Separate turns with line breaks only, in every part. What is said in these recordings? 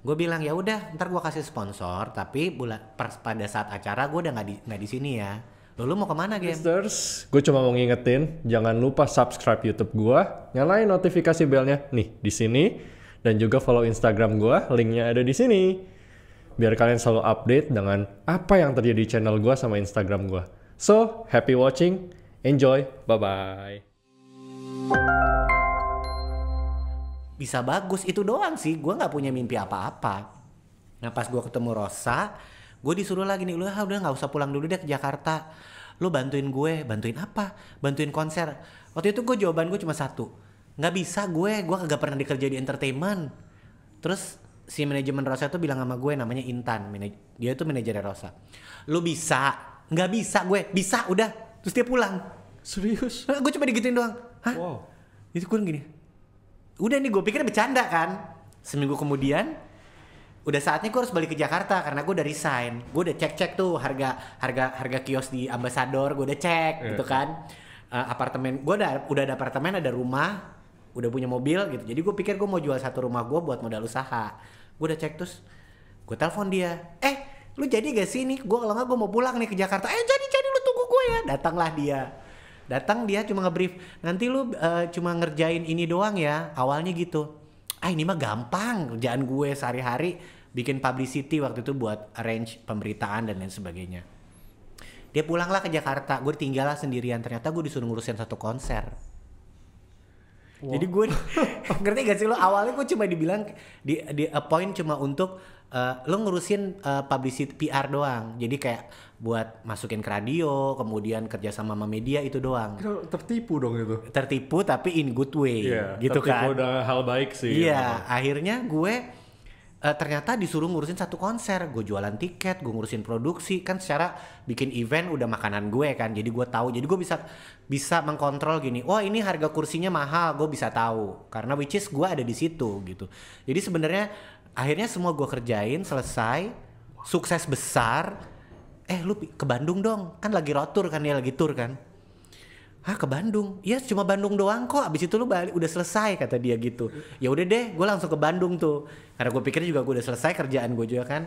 gue bilang ya udah ntar gue kasih sponsor tapi bulat pada saat acara gue udah nggak di nggak di sini ya lo lu mau kemana game? Listeners,
gue cuma mau ngingetin jangan lupa subscribe YouTube gue nyalain notifikasi belnya nih di sini dan juga follow Instagram gue linknya ada di sini biar kalian selalu update dengan apa yang terjadi di channel gue sama
Instagram gue so happy watching enjoy bye bye bisa bagus itu doang sih gue nggak punya mimpi apa-apa nah pas gue ketemu Rosa gue disuruh lagi nih lu ah, udah nggak usah pulang dulu deh ke Jakarta lu bantuin gue bantuin apa bantuin konser waktu itu gue jawaban gue cuma satu nggak bisa gue gue kagak pernah dikerja di entertainment terus si manajemen Rosa tuh bilang sama gue namanya Intan dia itu manajer Rosa lu bisa nggak bisa gue bisa udah terus dia pulang serius nah, gue cuma digituin doang hah wow. itu kurang gini udah nih gue pikir bercanda kan seminggu kemudian udah saatnya gue harus balik ke Jakarta karena gue udah resign gue udah cek cek tuh harga harga harga kios di ambassador gue udah cek yeah. gitu iya. kan uh, apartemen gue udah udah ada apartemen ada rumah udah punya mobil gitu jadi gue pikir gue mau jual satu rumah gue buat modal usaha gue udah cek terus gue telepon dia eh lu jadi gak sih nih gue kalau nggak gue mau pulang nih ke Jakarta eh jadi jadi lu tunggu gue ya datanglah dia datang dia cuma ngebrief nanti lu uh, cuma ngerjain ini doang ya awalnya gitu ah ini mah gampang kerjaan gue sehari-hari bikin publicity waktu itu buat arrange pemberitaan dan lain sebagainya dia pulanglah ke Jakarta gue tinggal lah sendirian ternyata gue disuruh ngurusin satu konser Wow. Jadi gue ngerti gak sih lo awalnya gue cuma dibilang di, di appoint cuma untuk uh, lo ngurusin uh, publicity PR doang. Jadi kayak buat masukin ke radio, kemudian kerja sama sama media itu doang. Tertipu dong itu. Tertipu tapi in good way, yeah, gitu tertipu kan. Tertipu udah
hal baik sih. Iya, yeah, gitu.
akhirnya gue uh, ternyata disuruh ngurusin satu konser, gue jualan tiket, gue ngurusin produksi, kan secara bikin event udah makanan gue kan, jadi gue tahu, jadi gue bisa bisa mengkontrol gini, wah oh, ini harga kursinya mahal, gue bisa tahu, karena which is gue ada di situ gitu. Jadi sebenarnya akhirnya semua gue kerjain selesai sukses besar eh lu ke Bandung dong kan lagi rotur kan ya lagi tur kan ah ke Bandung ya cuma Bandung doang kok abis itu lu balik udah selesai kata dia gitu ya udah deh gue langsung ke Bandung tuh karena gue pikirnya juga gue udah selesai kerjaan gue juga kan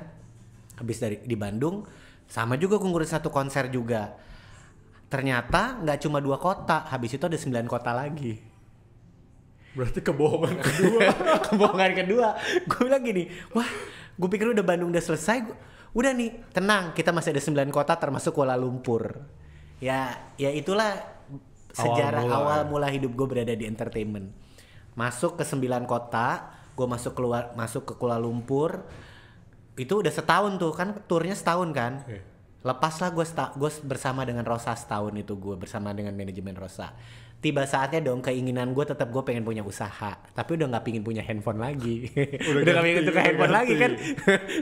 habis dari di Bandung sama juga gue ngurus satu konser juga ternyata nggak cuma dua kota habis itu ada sembilan kota lagi Berarti kebohongan kedua. kebohongan kedua. Gue bilang gini, wah gue pikir udah Bandung udah selesai. Gua, udah nih, tenang kita masih ada 9 kota termasuk Kuala Lumpur. Ya, ya itulah sejarah awal mula, awal mula hidup gue berada di entertainment. Masuk ke 9 kota, gue masuk keluar masuk ke Kuala Lumpur. Itu udah setahun tuh kan turnya setahun kan. Iya. lepaslah gue gue bersama dengan Rosa setahun itu gue bersama dengan manajemen Rosa tiba saatnya dong keinginan gue tetap gue pengen punya usaha tapi udah nggak pingin punya handphone lagi udah gak pingin punya handphone ganti. lagi kan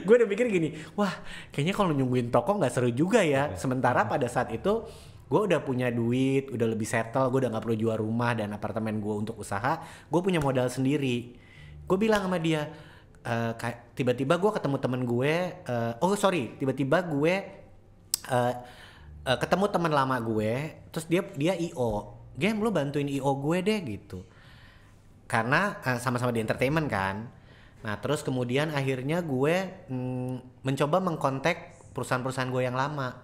gue udah mikir gini wah kayaknya kalau nyungguin toko nggak seru juga ya iya. sementara iya. pada saat itu gue udah punya duit udah lebih settle gue udah nggak perlu jual rumah dan apartemen gue untuk usaha gue punya modal sendiri gue bilang sama dia uh, tiba-tiba gue ketemu temen gue uh, oh sorry tiba-tiba gue uh, uh, ketemu teman lama gue terus dia dia io game lu bantuin io gue deh gitu karena eh, sama-sama uh, di entertainment kan nah terus kemudian akhirnya gue mm, mencoba mengkontak perusahaan-perusahaan gue yang lama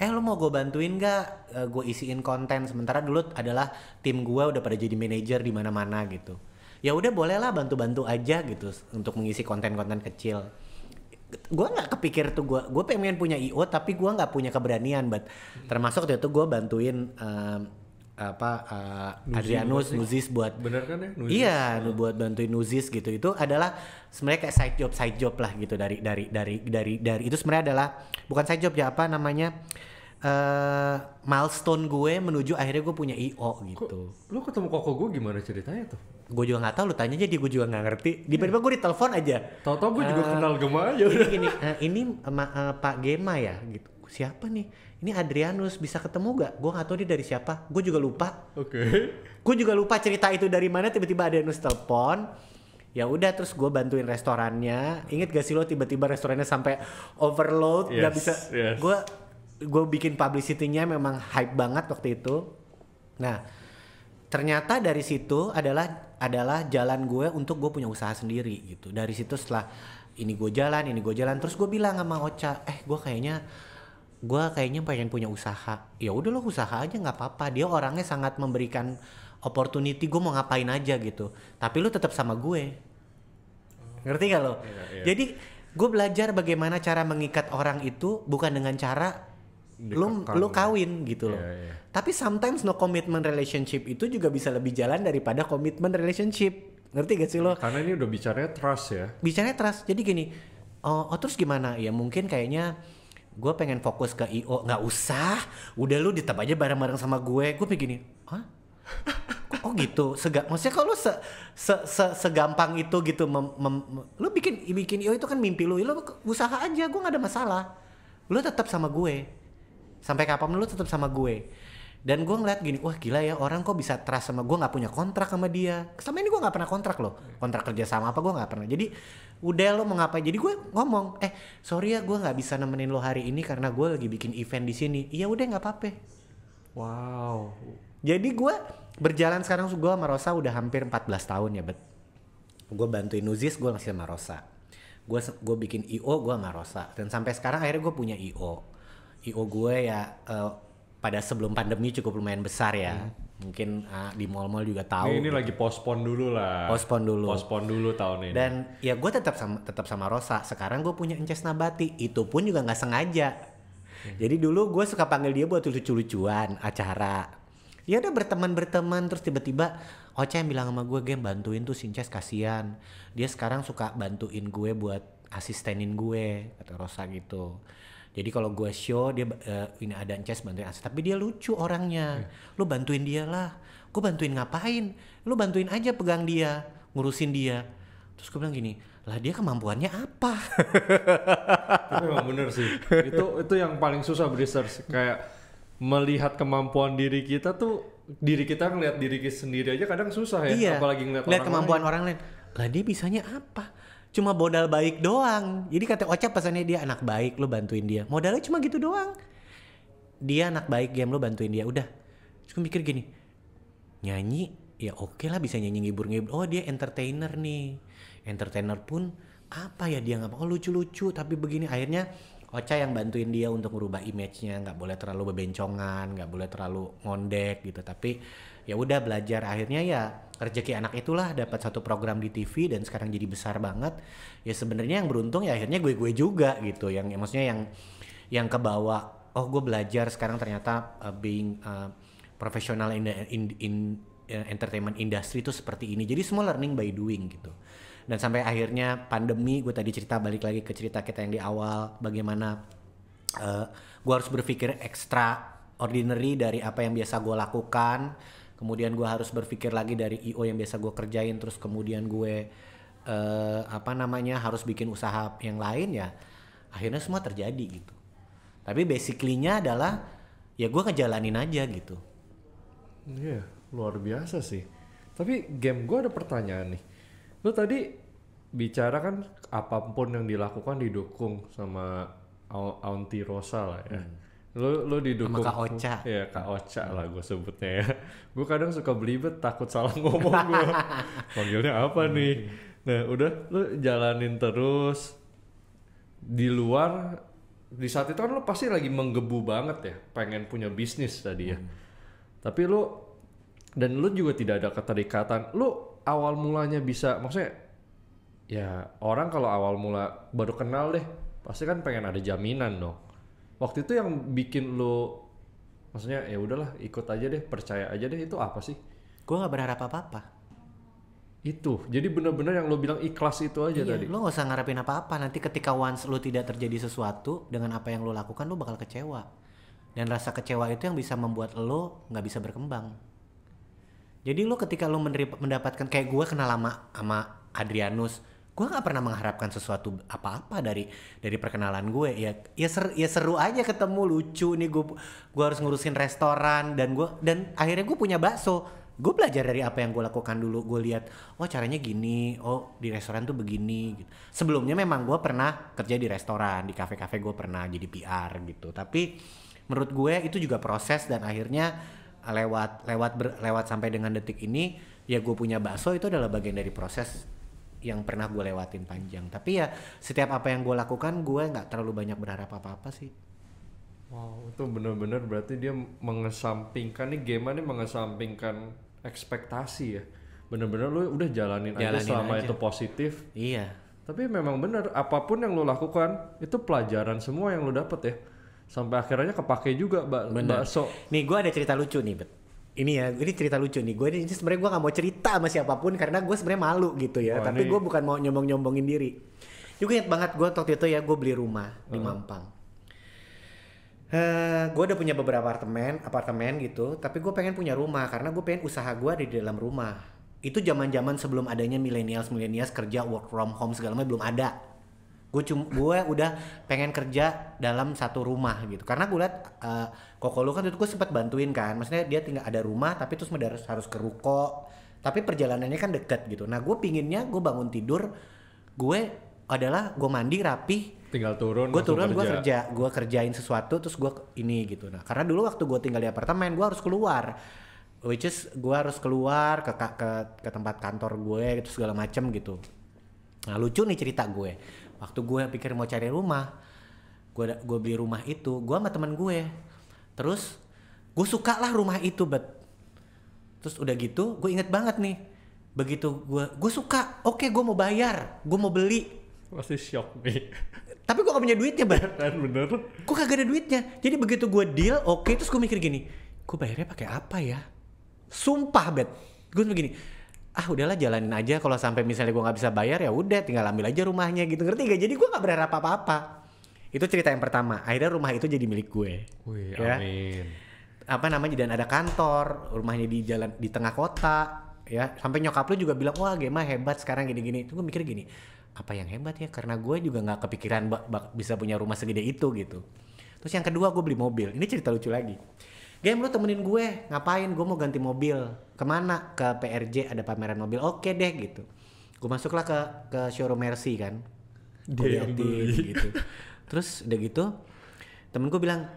eh lu mau gue bantuin gak uh, eh, gue isiin konten sementara dulu adalah tim gue udah pada jadi manajer di mana-mana gitu ya udah bolehlah bantu-bantu aja gitu untuk mengisi konten-konten kecil gue nggak kepikir tuh gue gue pengen punya io tapi gue nggak punya keberanian buat termasuk itu gue bantuin um, apa uh, eh, Nuzi Adrianus ya. Nuzis buat bener kan ya Nuzis. iya hmm. buat bantuin Nuzis gitu itu adalah sebenarnya kayak side job side job lah gitu dari dari dari dari dari itu sebenarnya adalah bukan side job ya apa namanya uh, milestone gue menuju akhirnya gue punya IO gitu. Kok, lu ketemu koko gue gimana ceritanya tuh? Gue juga gak tau, lu tanya aja dia gue juga gak ngerti. di tiba iya. gue ditelepon aja. tau-tau gue uh, juga eh, kenal Gema aja Ini, gini, uh, ini uh, Pak Gema ya gitu. Siapa nih? ini Adrianus bisa ketemu gak? Gue gak tau dia dari siapa, gue juga lupa. Oke. Okay. Gue juga lupa cerita itu dari mana tiba-tiba Adrianus telepon. Ya udah terus gue bantuin restorannya. Ingat gak sih lo tiba-tiba restorannya sampai overload, yes, gak bisa. Yes. Gue bikin publicity memang hype banget waktu itu. Nah, ternyata dari situ adalah adalah jalan gue untuk gue punya usaha sendiri gitu. Dari situ setelah ini gue jalan, ini gue jalan, terus gue bilang sama Ocha, eh gue kayaknya gue kayaknya pengen punya usaha ya udah lo usaha aja nggak apa-apa dia orangnya sangat memberikan opportunity gue mau ngapain aja gitu tapi lo tetap sama gue ngerti gak lo yeah, yeah. jadi gue belajar bagaimana cara mengikat orang itu bukan dengan cara lo lu ya. kawin gitu loh. Yeah, yeah. Tapi sometimes no commitment relationship itu juga bisa lebih jalan daripada commitment relationship. Ngerti gak sih lo? Karena ini udah bicaranya trust ya. Bicaranya trust. Jadi gini, oh, oh terus gimana? Ya mungkin kayaknya gue pengen fokus ke IO nggak usah udah lu ditap aja bareng-bareng sama gue gue begini hah oh gitu sega maksudnya kalau se, se, se segampang itu gitu mem, mem, lu bikin bikin IO itu kan mimpi lu ya lu usaha aja gue nggak ada masalah lu tetap sama gue sampai kapan lu tetap sama gue dan gue ngeliat gini wah gila ya orang kok bisa trust sama gue gak punya kontrak sama dia sama ini gue gak pernah kontrak loh kontrak kerja sama apa gue gak pernah jadi udah lo mau ngapain jadi gue ngomong eh sorry ya gue nggak bisa nemenin lo hari ini karena gue lagi bikin event di sini iya udah nggak apa-apa wow jadi gue berjalan sekarang gue sama Rosa udah hampir 14 tahun ya bet gue bantuin Nuzis gue masih sama Rosa gue gue bikin io gue sama Rosa dan sampai sekarang akhirnya gue punya io io gue ya uh, pada sebelum pandemi cukup lumayan besar ya hmm mungkin ah, di mall-mall juga tahu. Ini, ini gitu. lagi pospon dulu lah. Pospon dulu. Pospon
dulu tahun
ini. Dan ya gue tetap sama tetap sama Rosa. Sekarang gue punya Ences Nabati. Itu pun juga nggak sengaja. Hmm. Jadi dulu gue suka panggil dia buat lucu-lucuan acara. Ya udah berteman berteman terus tiba-tiba Ocha yang bilang sama gue game bantuin tuh Sinces kasihan. Dia sekarang suka bantuin gue buat asistenin gue kata Rosa gitu. Jadi kalau gue show dia uh, ini ada ances bantuin ances, tapi dia lucu orangnya. Yeah. Lu bantuin dia lah. Gue bantuin ngapain? Lu bantuin aja pegang dia, ngurusin dia. Terus gue bilang gini, lah dia kemampuannya apa? Tapi memang bener sih. Itu itu yang paling susah research
kayak melihat kemampuan diri kita tuh diri kita ngelihat diri sendiri aja kadang
susah ya, iya. apalagi ngelihat, orang kemampuan lain. orang lain. Lah dia bisanya apa? cuma modal baik doang. Jadi kata Ocha pesannya dia anak baik, lo bantuin dia. Modalnya cuma gitu doang. Dia anak baik, game lo bantuin dia. Udah. Terus mikir gini, nyanyi ya oke okay lah bisa nyanyi ngibur-ngibur. Oh dia entertainer nih. Entertainer pun apa ya dia nggak oh lucu-lucu tapi begini akhirnya Ocha yang bantuin dia untuk merubah image-nya nggak boleh terlalu bebencongan nggak boleh terlalu ngondek gitu tapi ya udah belajar akhirnya ya rezeki anak itulah dapat satu program di TV dan sekarang jadi besar banget ya sebenarnya yang beruntung ya akhirnya gue gue juga gitu yang ya maksudnya yang yang kebawa oh gue belajar sekarang ternyata uh, being uh, profesional in, in in uh, entertainment industry itu seperti ini jadi semua learning by doing gitu dan sampai akhirnya pandemi gue tadi cerita balik lagi ke cerita kita yang di awal bagaimana uh, gue harus berpikir ekstra ordinary dari apa yang biasa gue lakukan kemudian gue harus berpikir lagi dari io yang biasa gue kerjain terus kemudian gue uh, apa namanya harus bikin usaha yang lain ya akhirnya semua terjadi gitu tapi basicallynya adalah ya gue ngejalanin aja gitu
iya yeah, luar biasa sih tapi game gue ada pertanyaan nih Lo tadi bicara kan apapun yang dilakukan didukung sama Auntie Rosa lah ya hmm lu lu didukung sama Kak Ocha ya Kak Ocha lah gue sebutnya ya gue kadang suka belibet takut salah ngomong gue panggilnya apa iya, nih iya. nah udah lu jalanin terus di luar di saat itu kan lu pasti lagi menggebu banget ya pengen punya bisnis tadi ya hmm. tapi lu dan lu juga tidak ada keterikatan lu awal mulanya bisa maksudnya ya orang kalau awal mula baru kenal deh pasti kan pengen ada jaminan dong waktu itu yang bikin lo maksudnya ya udahlah ikut aja deh percaya aja deh itu apa sih gue nggak berharap apa
apa itu jadi bener-bener yang lo bilang ikhlas itu aja iya, tadi lo nggak usah ngarepin apa-apa nanti ketika once lo tidak terjadi sesuatu dengan apa yang lo lakukan lo bakal kecewa dan rasa kecewa itu yang bisa membuat lo nggak bisa berkembang jadi lo ketika lo mendapatkan kayak gue kenal lama sama Adrianus gue gak pernah mengharapkan sesuatu apa-apa dari dari perkenalan gue ya ya seru, ya seru aja ketemu lucu nih gue gue harus ngurusin restoran dan gue dan akhirnya gue punya bakso gue belajar dari apa yang gue lakukan dulu gue lihat oh caranya gini oh di restoran tuh begini gitu. sebelumnya memang gue pernah kerja di restoran di kafe-kafe gue pernah jadi PR gitu tapi menurut gue itu juga proses dan akhirnya lewat lewat ber, lewat sampai dengan detik ini ya gue punya bakso itu adalah bagian dari proses yang pernah gue lewatin panjang tapi ya setiap apa yang gue lakukan gue nggak terlalu banyak berharap apa apa sih wow itu bener-bener berarti dia
mengesampingkan nih game ini mengesampingkan ekspektasi ya bener-bener lu udah jalanin, jalanin aja selama aja. itu positif iya tapi memang bener apapun yang lu lakukan itu pelajaran semua yang lu dapet ya sampai akhirnya kepake juga
mbak bakso nih gue ada cerita lucu nih bet ini ya ini cerita lucu nih gue ini sebenarnya gue nggak mau cerita sama siapapun karena gue sebenarnya malu gitu ya oh, tapi gue bukan mau nyombong nyombongin diri juga ingat banget gue waktu itu ya gue beli rumah uh. di hmm. Mampang uh, eh, gue udah punya beberapa apartemen apartemen gitu tapi gue pengen punya rumah karena gue pengen usaha gue di dalam rumah itu zaman zaman sebelum adanya milenials milenials kerja work from home segala macam belum ada gue cuma gue udah pengen kerja dalam satu rumah gitu karena gue liat uh, koko lu kan itu gue sempat bantuin kan maksudnya dia tinggal ada rumah tapi terus harus harus ke ruko tapi perjalanannya kan deket gitu nah gue pinginnya gue bangun tidur gue adalah gue mandi rapi tinggal turun gue turun gue kerja gue kerjain sesuatu terus gue ini gitu nah karena dulu waktu gue tinggal di apartemen gue harus keluar which is gue harus keluar ke ke ke tempat kantor gue gitu segala macem gitu nah lucu nih cerita gue waktu gue pikir mau cari rumah gue gue beli rumah itu gue sama teman gue terus gue suka lah rumah itu bet terus udah gitu gue inget banget nih begitu gue gue suka oke okay, gue mau bayar gue mau beli masih shock nih tapi gue gak punya duitnya bet kan bener gue kagak ada duitnya jadi begitu gue deal oke okay, terus gue mikir gini gue bayarnya pakai apa ya sumpah bet gue begini ah udahlah jalanin aja kalau sampai misalnya gue nggak bisa bayar ya udah tinggal ambil aja rumahnya gitu ngerti gak jadi gue nggak berharap apa apa itu cerita yang pertama akhirnya rumah itu jadi milik gue Wih, ya. amin apa namanya dan ada kantor rumahnya di jalan di tengah kota ya sampai nyokap lu juga bilang wah Gema hebat sekarang gini-gini tuh gue mikir gini apa yang hebat ya karena gue juga nggak kepikiran bisa punya rumah segede itu gitu terus yang kedua gue beli mobil ini cerita lucu lagi game lu temenin gue ngapain gue mau ganti mobil kemana ke PRJ ada pameran mobil oke deh gitu gue masuklah ke ke showroom Mercy kan dia yang beli gitu terus udah gitu temen gue bilang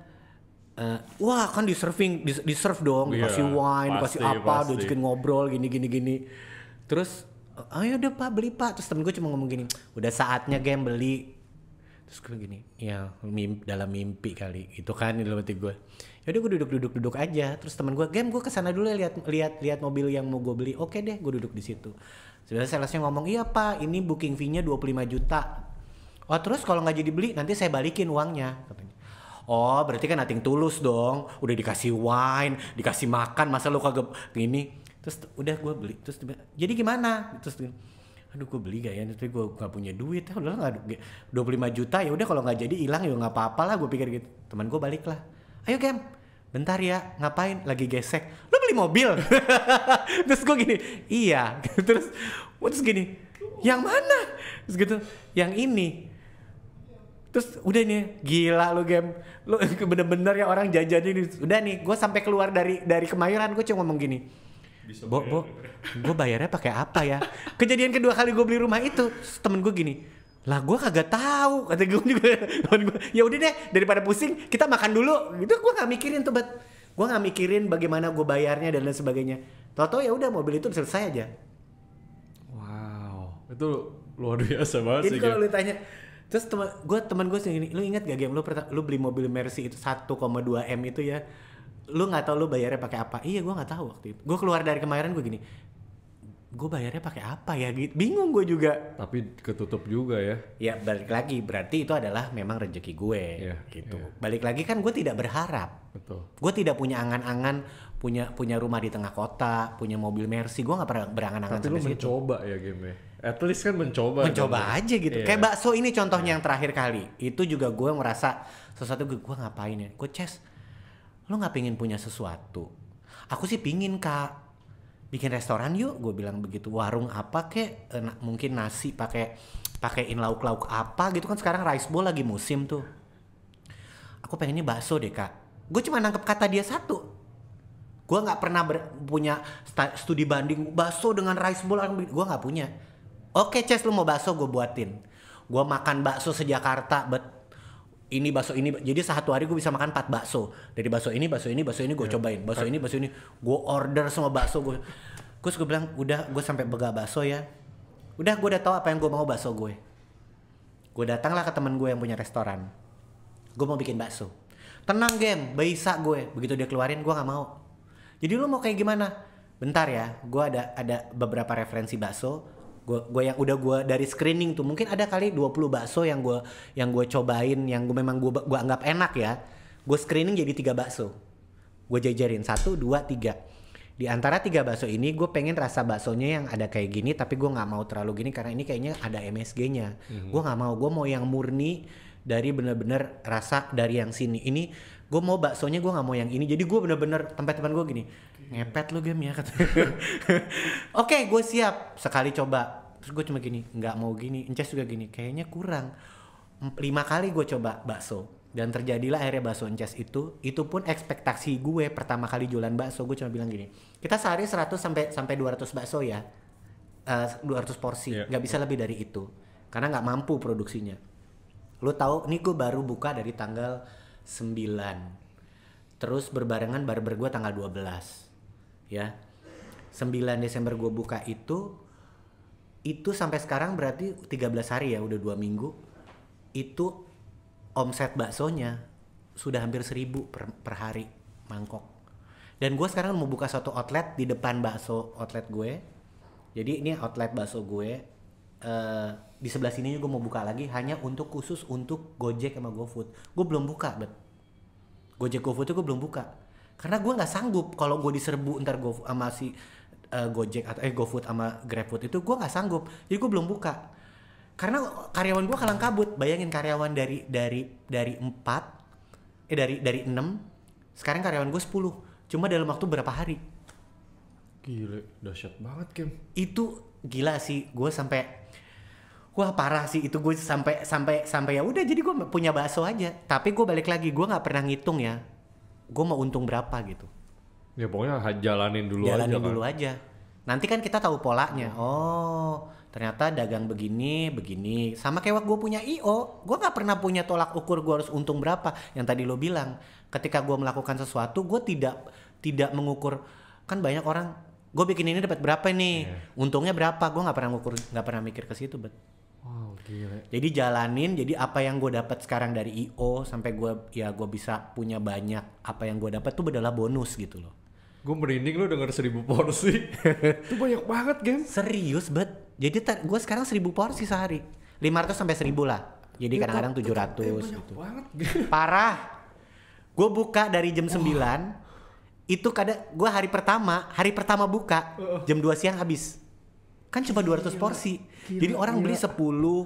uh, wah kan di surfing di, di surf dong yeah, kasih wine pasti, kasih apa udah diajakin ngobrol gini gini gini terus ayo deh ya pak beli pak terus temen gue cuma ngomong gini udah saatnya game beli terus gue gini ya mimpi, dalam mimpi kali itu kan dalam hati gue yaudah gue duduk duduk duduk aja terus teman gue game gue kesana dulu ya lihat lihat lihat mobil yang mau gue beli oke deh gue duduk di situ sebenarnya salesnya ngomong iya pak ini booking fee nya lima juta oh terus kalau nggak jadi beli nanti saya balikin uangnya katanya oh berarti kan nating tulus dong udah dikasih wine dikasih makan masa lu kagak gini terus udah gue beli terus jadi gimana terus aduh gue beli gak ya tapi gue gak punya duit ya udah nggak dua puluh lima juta ya udah kalau nggak jadi hilang ya nggak apa-apa lah gue pikir gitu teman gue balik lah ayo game bentar ya ngapain lagi gesek lu beli mobil terus gue gini iya terus terus gini yang mana terus gitu yang ini terus udah nih gila lu game lu bener-bener ya orang jajan ini udah nih gue sampai keluar dari dari kemayoran gue cuma ngomong gini Bisa bo, bo, gitu ya gue bayarnya pakai apa ya kejadian kedua kali gue beli rumah itu temen gue gini lah gue kagak tahu kata gue juga ya udah deh daripada pusing kita makan dulu gitu gue gak mikirin tuh bet gue gak mikirin bagaimana gue bayarnya dan lain sebagainya toto ya udah mobil itu selesai aja
wow itu luar biasa banget ini kalau lu
tanya terus teman gue teman gue ini lu ingat gak game lu lu beli mobil mercy itu 1,2 m itu ya lu nggak tahu lu bayarnya pakai apa iya gue nggak tahu waktu itu gue keluar dari kemarin gue gini gue bayarnya pakai apa ya gitu bingung gue juga tapi ketutup juga ya ya balik lagi berarti itu adalah memang rezeki gue yeah, gitu yeah. balik lagi kan gue tidak berharap betul gue tidak punya angan-angan punya punya rumah di tengah kota punya mobil mercy gue nggak pernah berangan-angan tapi lu mencoba situ. ya game -nya. at least kan mencoba mencoba kan aja gitu yeah. kayak bakso ini contohnya yeah. yang terakhir kali itu juga gue merasa sesuatu gue, gue ngapain ya gue chess lu nggak pingin punya sesuatu aku sih pingin kak bikin restoran yuk gue bilang begitu warung apa kek enak eh, mungkin nasi pakai pakaiin lauk-lauk apa gitu kan sekarang rice bowl lagi musim tuh aku pengennya bakso deh kak gue cuma nangkep kata dia satu gue nggak pernah ber, punya studi banding bakso dengan rice bowl gue nggak punya oke Ces lu mau bakso gue buatin gue makan bakso sejakarta bet ini bakso ini jadi satu hari gue bisa makan empat bakso dari bakso ini bakso ini bakso ini gue ya. cobain bakso ini bakso ini gue order semua bakso gue terus gue bilang udah gue sampai bega bakso ya udah gue udah tahu apa yang gue mau bakso gue gue datanglah ke teman gue yang punya restoran gue mau bikin bakso tenang gem, bisa gue begitu dia keluarin gue nggak mau jadi lu mau kayak gimana bentar ya gue ada ada beberapa referensi bakso gue gua yang udah gue dari screening tuh mungkin ada kali 20 bakso yang gue yang gua cobain yang gue memang gue gua anggap enak ya gue screening jadi tiga bakso gue jajarin satu dua tiga di antara tiga bakso ini gue pengen rasa baksonya yang ada kayak gini tapi gue nggak mau terlalu gini karena ini kayaknya ada MSG-nya mm-hmm. gue nggak mau gue mau yang murni dari bener-bener rasa dari yang sini ini gue mau baksonya gue nggak mau yang ini jadi gue bener-bener tempat teman gue gini ngepet lu game ya katanya oke okay, gue siap sekali coba terus gue cuma gini nggak mau gini Ences juga gini kayaknya kurang lima kali gue coba bakso dan terjadilah akhirnya bakso Ences itu itu pun ekspektasi gue pertama kali jualan bakso gue cuma bilang gini kita sehari 100 sampai sampai 200 bakso ya uh, eh, 200 porsi yeah. Gak bisa lebih dari itu karena nggak mampu produksinya lu tahu ini gue baru buka dari tanggal 9 terus berbarengan barber gue tanggal 12 ya 9 Desember gue buka itu itu sampai sekarang berarti 13 hari ya udah dua minggu itu omset baksonya sudah hampir seribu per, per hari mangkok dan gue sekarang mau buka satu outlet di depan bakso outlet gue jadi ini outlet bakso gue Eh, di sebelah sini gue mau buka lagi hanya untuk khusus untuk Gojek sama GoFood. Gue belum buka, bet. Gojek GoFood itu gue belum buka. Karena gue nggak sanggup kalau gue diserbu ntar gue sama si uh, Gojek atau eh GoFood sama GrabFood itu gue nggak sanggup. Jadi gue belum buka. Karena karyawan gue kalang kabut. Bayangin karyawan dari dari dari empat eh dari dari enam sekarang karyawan gue sepuluh cuma dalam waktu berapa hari
Gila, dahsyat banget
Kim. Itu gila sih, gue sampai wah parah sih itu gue sampai sampai sampai ya udah jadi gue punya bakso aja. Tapi gue balik lagi gue nggak pernah ngitung ya, gue mau untung berapa gitu. Ya pokoknya jalanin dulu jalanin aja. Kan. dulu aja. Nanti kan kita tahu polanya. Oh ternyata dagang begini begini sama kayak waktu gue punya io gue nggak pernah punya tolak ukur gue harus untung berapa yang tadi lo bilang ketika gue melakukan sesuatu gue tidak tidak mengukur kan banyak orang gue bikin ini dapat berapa nih yeah. untungnya berapa gue nggak pernah ngukur nggak pernah mikir ke situ bet wow gila jadi jalanin jadi apa yang gue dapat sekarang dari io sampai gue ya gue bisa punya banyak apa yang gue dapat tuh adalah bonus gitu loh gue merinding lo denger seribu porsi itu banyak banget game serius bet jadi gue sekarang seribu porsi sehari Lima ratus sampai seribu lah jadi kadang-kadang eh, tujuh ratus gitu banget. parah gue buka dari jam oh itu kadang gue hari pertama hari pertama buka uh. jam 2 siang habis kan cuma 200 ratus porsi gila, jadi orang gila. beli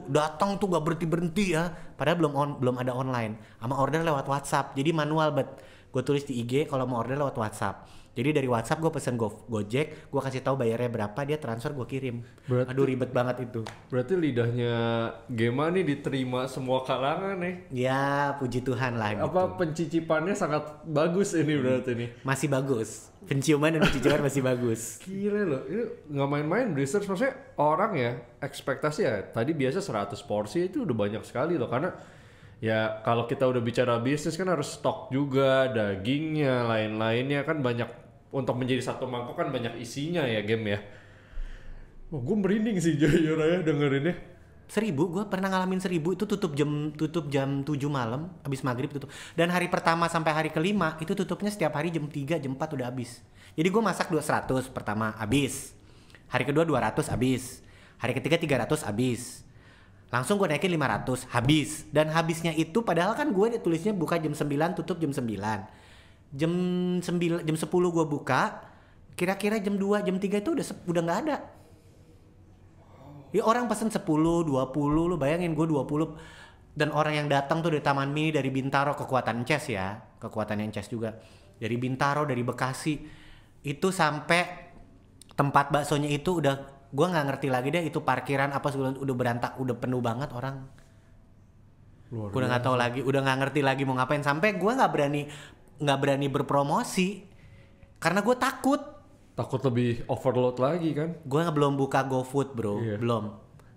10 datang tuh gak berhenti berhenti ya padahal belum on, belum ada online sama order lewat WhatsApp jadi manual bet gue tulis di IG kalau mau order lewat WhatsApp jadi dari WhatsApp gue pesen go Gojek, gue kasih tahu bayarnya berapa, dia transfer gue kirim. Berarti, Aduh ribet banget itu.
Berarti lidahnya Gema nih diterima semua kalangan nih.
Ya puji Tuhan lah. Apa gitu. pencicipannya sangat bagus ini berarti nih. Masih bagus. Penciuman dan pencicipan masih bagus.
Gila loh, ini nggak main-main research maksudnya orang ya ekspektasi ya tadi biasa 100 porsi itu udah banyak sekali loh karena ya kalau kita udah bicara bisnis kan harus stok juga dagingnya lain-lainnya kan banyak untuk menjadi satu mangkok kan banyak isinya ya game ya.
Wah, gue merinding sih jujur ya dengerinnya. Seribu, gue pernah ngalamin seribu itu tutup jam tutup jam tujuh malam, habis maghrib tutup. Dan hari pertama sampai hari kelima itu tutupnya setiap hari jam tiga jam empat udah habis. Jadi gue masak 200 pertama habis. Hari kedua 200 habis. Hari ketiga 300 habis. Langsung gue naikin 500 habis. Dan habisnya itu padahal kan gue ditulisnya buka jam 9 tutup jam 9 jam 9 jam 10 gue buka kira-kira jam dua jam tiga itu udah udah nggak ada ya orang pesen sepuluh dua puluh lu bayangin gue dua puluh dan orang yang datang tuh dari Taman Mini dari Bintaro kekuatan Ces ya kekuatan yang Ces juga dari Bintaro dari Bekasi itu sampai tempat baksonya itu udah gue nggak ngerti lagi deh itu parkiran apa segala udah berantak udah penuh banget orang Luar udah nggak tahu lagi udah nggak ngerti lagi mau ngapain sampai gue nggak berani nggak berani berpromosi karena gue takut takut lebih overload lagi kan gue belum buka GoFood bro yeah. belum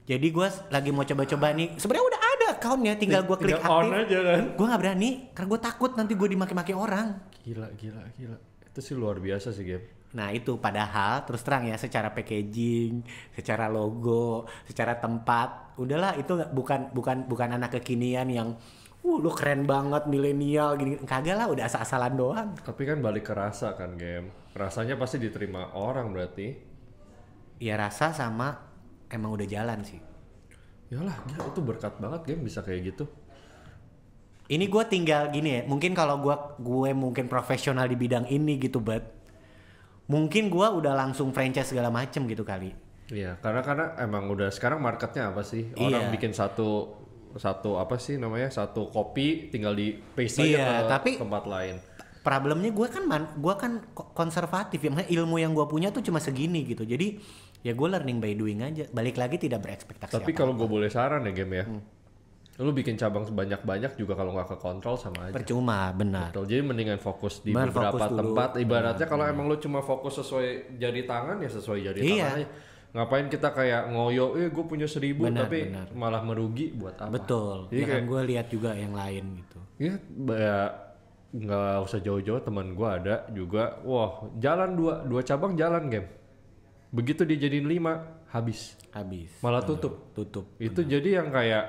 jadi gue lagi mau coba-coba nih sebenarnya udah ada accountnya tinggal gue klik aktif aja kan gue nggak berani karena gue takut nanti gue dimaki-maki orang gila gila gila itu sih luar biasa sih game Nah itu padahal terus terang ya secara packaging, secara logo, secara tempat, udahlah itu bukan bukan bukan anak kekinian yang Wuh, lu keren banget milenial gini kagak lah udah asal-asalan doang
tapi kan balik ke rasa kan game rasanya pasti diterima orang berarti
ya rasa sama emang udah jalan sih Yalah, gila, itu berkat banget game bisa kayak gitu ini gue tinggal gini ya mungkin kalau gue gue mungkin profesional di bidang ini gitu bet mungkin gue udah langsung franchise segala macem gitu kali
iya karena karena emang udah sekarang marketnya apa sih orang iya. bikin satu satu
apa sih namanya satu kopi tinggal di paste iya, ke tapi tempat lain problemnya gue kan man gue kan konservatif ya Maksudnya ilmu yang gue punya tuh cuma segini gitu jadi ya gue learning by doing aja balik lagi tidak berekspektasi tapi kalau
gue boleh saran ya game ya hmm lu bikin cabang sebanyak-banyak juga kalau nggak ke kontrol sama aja. Percuma, benar. Betul. Jadi mendingan fokus di benar, beberapa fokus tempat. Ibaratnya kalau emang lu cuma fokus sesuai jari tangan ya sesuai jari iya. tangan aja ngapain kita kayak ngoyo eh gue punya seribu benar, tapi benar. malah merugi buat apa betul jadi iya ya kan, kayak gue lihat juga yang lain gitu iya, ya nggak usah jauh-jauh teman gue ada juga wah jalan dua dua cabang jalan game begitu dijadiin lima habis habis malah tutup tutup itu benar. jadi yang kayak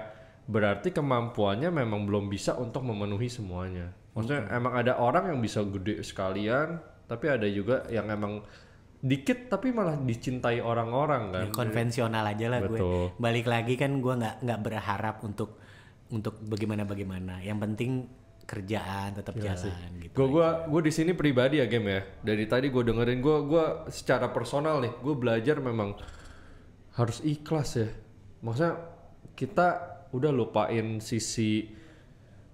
berarti kemampuannya memang belum bisa untuk memenuhi semuanya maksudnya hmm. emang ada orang yang bisa gede sekalian tapi ada juga yang emang dikit tapi malah dicintai
orang-orang kan. Ya, konvensional aja lah Betul. gue. Balik lagi kan gue nggak nggak berharap untuk untuk bagaimana bagaimana. Yang penting kerjaan tetap ya, jalan gitu. Gue gue gue
di sini pribadi ya game ya. Dari tadi gue dengerin gue gue secara personal nih gue belajar memang harus ikhlas ya. Maksudnya kita udah lupain sisi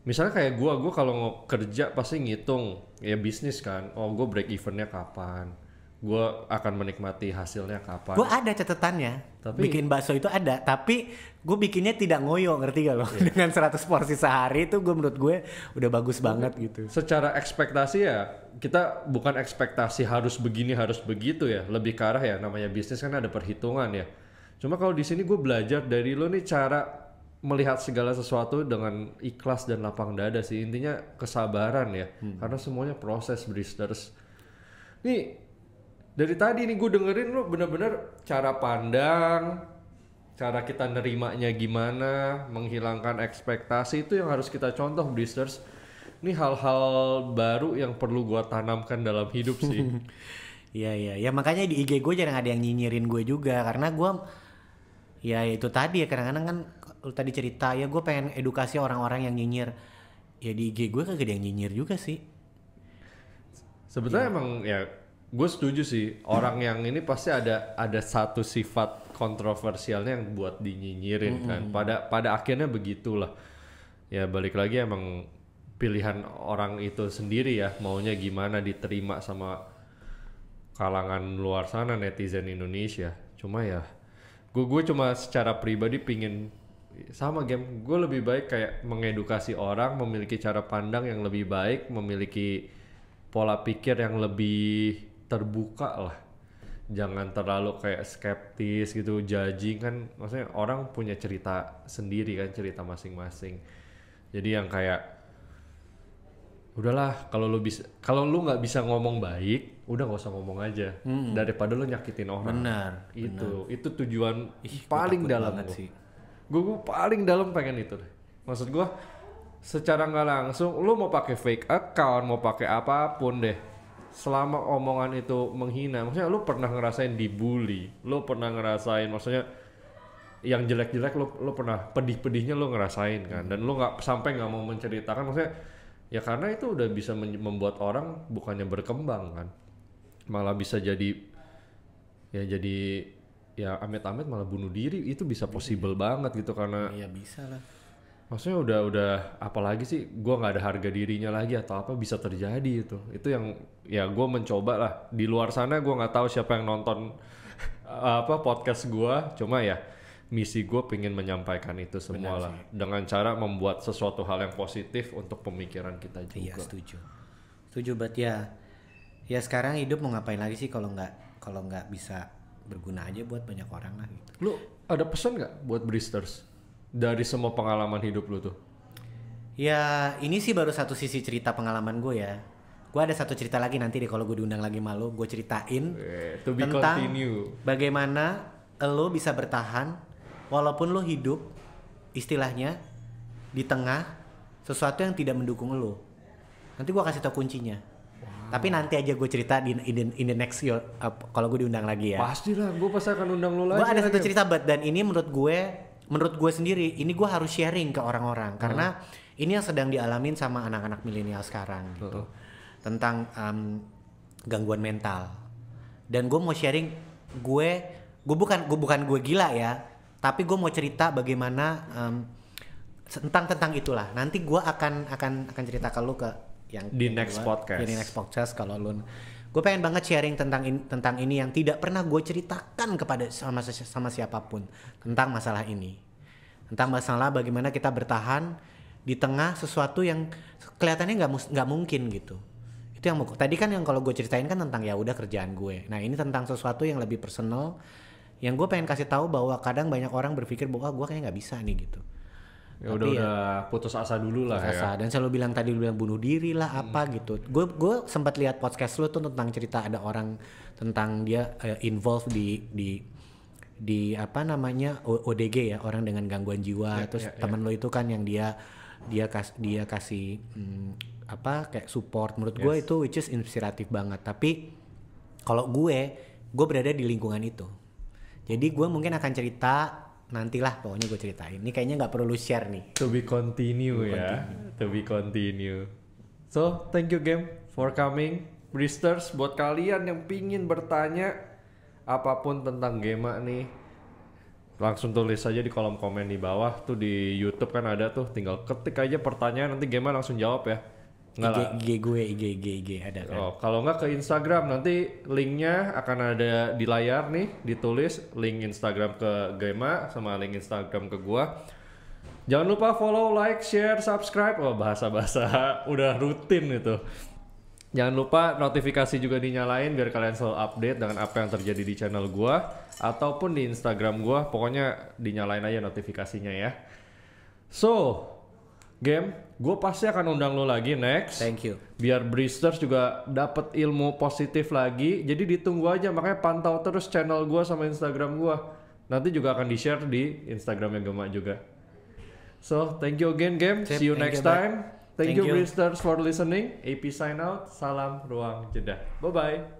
misalnya kayak gue gue kalau kerja pasti ngitung ya bisnis kan. Oh gue break evennya kapan gue akan menikmati hasilnya kapan. Gue
ada catatannya. Tapi bikin bakso itu ada, tapi gue bikinnya tidak ngoyo, ngerti gak lo? Yeah. Dengan 100 porsi sehari itu gue menurut gue udah bagus banget gitu. Secara ekspektasi ya,
kita bukan ekspektasi harus begini harus begitu ya, lebih ke arah ya namanya bisnis kan ada perhitungan ya. Cuma kalau di sini gue belajar dari lo nih cara melihat segala sesuatu dengan ikhlas dan lapang dada sih intinya kesabaran ya, hmm. karena semuanya proses, bristers nih dari tadi nih gue dengerin lu bener-bener cara pandang cara kita nerimanya gimana menghilangkan ekspektasi itu yang harus kita contoh blisters ini hal-hal baru yang perlu gue
tanamkan dalam hidup sih Iya iya ya makanya di IG gue jarang ada yang nyinyirin gue juga karena gue ya itu tadi ya kadang-kadang kan lu tadi cerita ya gue pengen edukasi orang-orang yang nyinyir ya di IG gue kagak ada yang nyinyir juga sih sebetulnya ya. emang ya gue setuju sih orang yang ini pasti ada ada satu
sifat kontroversialnya yang buat dinyinyirin -hmm. kan pada pada akhirnya begitulah ya balik lagi emang pilihan orang itu sendiri ya maunya gimana diterima sama kalangan luar sana netizen Indonesia cuma ya gue gue cuma secara pribadi pingin sama game gue lebih baik kayak mengedukasi orang memiliki cara pandang yang lebih baik memiliki pola pikir yang lebih terbuka lah jangan terlalu kayak skeptis gitu judging kan maksudnya orang punya cerita sendiri kan cerita masing-masing jadi yang kayak udahlah kalau lu bisa kalau lu nggak bisa ngomong baik udah nggak usah ngomong aja hmm. daripada lu nyakitin orang benar itu benar. itu tujuan Ih, paling dalam gua. sih gue gue paling dalam pengen itu deh maksud gua secara nggak langsung lu mau pakai fake account mau pakai apapun deh selama omongan itu menghina maksudnya lu pernah ngerasain dibully lu pernah ngerasain maksudnya yang jelek-jelek lu lu pernah pedih-pedihnya lu ngerasain kan dan lu nggak sampai nggak mau menceritakan maksudnya ya karena itu udah bisa membuat orang bukannya berkembang kan malah bisa jadi ya jadi ya amit-amit malah bunuh diri itu bisa possible banget gitu karena ya bisa lah maksudnya udah udah apalagi sih gue nggak ada harga dirinya lagi atau apa bisa terjadi itu itu yang ya gue mencoba lah di luar sana gue nggak tahu siapa yang nonton eh, apa podcast gue cuma ya misi gue pengen menyampaikan itu semua lah dengan cara membuat sesuatu hal yang positif untuk pemikiran kita juga iya setuju
setuju buat ya ya sekarang hidup mau ngapain lagi sih kalau nggak kalau nggak bisa berguna aja buat banyak orang lah gitu
lu ada pesan nggak buat bristers dari semua pengalaman hidup lu tuh?
Ya ini sih baru satu sisi cerita pengalaman gue ya. Gue ada satu cerita lagi nanti deh kalau gue diundang lagi malu, gue ceritain yeah, to be tentang continue. bagaimana lo bisa bertahan walaupun lo hidup istilahnya di tengah sesuatu yang tidak mendukung lo. Nanti gue kasih tau kuncinya. Wow. Tapi nanti aja gue cerita di in the, in the next year uh, kalau gue diundang lagi ya. Pastilah,
gue pasti akan
undang lo lagi. Gue ada satu cerita bet dan ini menurut gue menurut gue sendiri ini gue harus sharing ke orang-orang hmm. karena ini yang sedang dialamin sama anak-anak milenial sekarang gitu hmm. tentang um, gangguan mental dan gue mau sharing gue gue bukan gue bukan gue gila ya tapi gue mau cerita bagaimana um, tentang tentang itulah nanti gue akan akan akan cerita ke lu ke yang di next gua, podcast di next podcast kalau lu gue pengen banget sharing tentang ini, tentang ini yang tidak pernah gue ceritakan kepada sama sama siapapun tentang masalah ini tentang masalah bagaimana kita bertahan di tengah sesuatu yang kelihatannya nggak nggak mungkin gitu itu yang tadi kan yang kalau gue ceritain kan tentang ya udah kerjaan gue nah ini tentang sesuatu yang lebih personal yang gue pengen kasih tahu bahwa kadang banyak orang berpikir bahwa gue kayaknya nggak bisa nih gitu Ya, ya udah udah ya, putus asa dulu lah putus asa. ya. dan selalu bilang tadi lu bilang bunuh diri lah hmm. apa gitu gue gue sempat lihat podcast lu tuh tentang cerita ada orang tentang dia uh, eh, involved di di di apa namanya ODG ya orang dengan gangguan jiwa ya, terus ya, teman ya. lo itu kan yang dia dia kas dia kasih hmm, apa kayak support menurut yes. gue itu which is inspiratif banget tapi kalau gue gue berada di lingkungan itu jadi gue mungkin akan cerita nantilah pokoknya gue ceritain ini kayaknya nggak perlu share nih to be continue to ya
to be continue
so thank you game for coming
Bristers buat kalian yang pingin bertanya apapun tentang Gema nih langsung tulis aja di kolom komen di bawah tuh di YouTube kan ada tuh tinggal ketik aja pertanyaan nanti Gema langsung jawab ya IG, IG gue, IG, IG, IG ada kan? Oh, kalau nggak ke Instagram nanti linknya akan ada di layar nih, ditulis link Instagram ke Gema sama link Instagram ke gua. Jangan lupa follow, like, share, subscribe. Oh, bahasa-bahasa udah rutin itu. Jangan lupa notifikasi juga dinyalain biar kalian selalu update dengan apa yang terjadi di channel gua ataupun di Instagram gua. Pokoknya dinyalain aja notifikasinya ya. So, Game, gue pasti akan undang lo lagi next. Thank you. Biar Bristers juga dapat ilmu positif lagi. Jadi ditunggu aja, makanya pantau terus channel gue sama Instagram gue. Nanti juga akan di share di Instagram yang Gema juga. So, thank you again, Game. Sip, See you next you, time. Thank, thank you, you, Bristers, for listening. AP sign out. Salam ruang jeda. Bye bye.